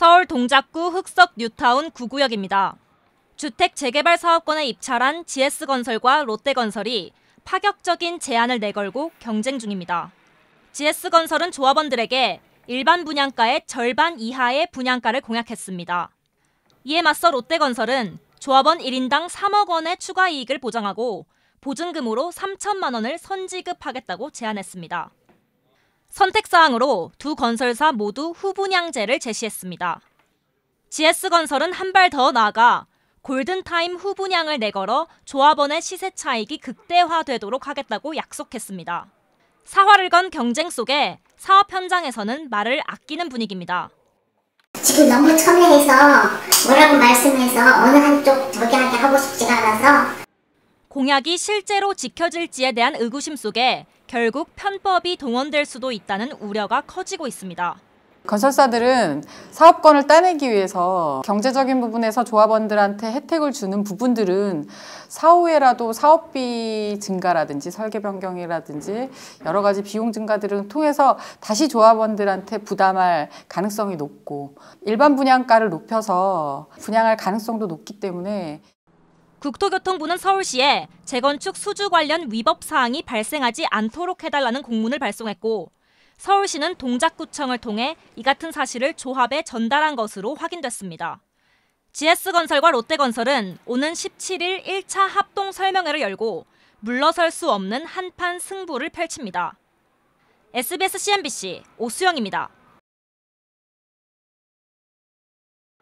서울 동작구 흑석 뉴타운 9구역입니다. 주택 재개발 사업권에 입찰한 GS건설과 롯데건설이 파격적인 제안을 내걸고 경쟁 중입니다. GS건설은 조합원들에게 일반 분양가의 절반 이하의 분양가를 공약했습니다. 이에 맞서 롯데건설은 조합원 1인당 3억 원의 추가 이익을 보장하고 보증금으로 3천만 원을 선지급하겠다고 제안했습니다. 선택사항으로 두 건설사 모두 후분양제를 제시했습니다. GS건설은 한 발 더 나아가 골든타임 후분양을 내걸어 조합원의 시세 차익이 극대화되도록 하겠다고 약속했습니다. 사활을 건 경쟁 속에 사업 현장에서는 말을 아끼는 분위기입니다. 지금 너무 첨예해서 뭐라고 말씀해서 어느 한쪽 저기 하게 하고 싶지가 않아서 공약이 실제로 지켜질지에 대한 의구심 속에 결국 편법이 동원될 수도 있다는 우려가 커지고 있습니다. 건설사들은 사업권을 따내기 위해서 경제적인 부분에서 조합원들한테 혜택을 주는 부분들은 사후에라도 사업비 증가라든지 설계 변경이라든지 여러 가지 비용 증가들을 통해서 다시 조합원들한테 부담할 가능성이 높고 일반 분양가를 높여서 분양할 가능성도 높기 때문에 국토교통부는 서울시에 재건축 수주 관련 위법 사항이 발생하지 않도록 해달라는 공문을 발송했고 서울시는 동작구청을 통해 이 같은 사실을 조합에 전달한 것으로 확인됐습니다. GS건설과 롯데건설은 오는 17일 1차 합동 설명회를 열고 물러설 수 없는 한판 승부를 펼칩니다. SBS CNBC 오수영입니다.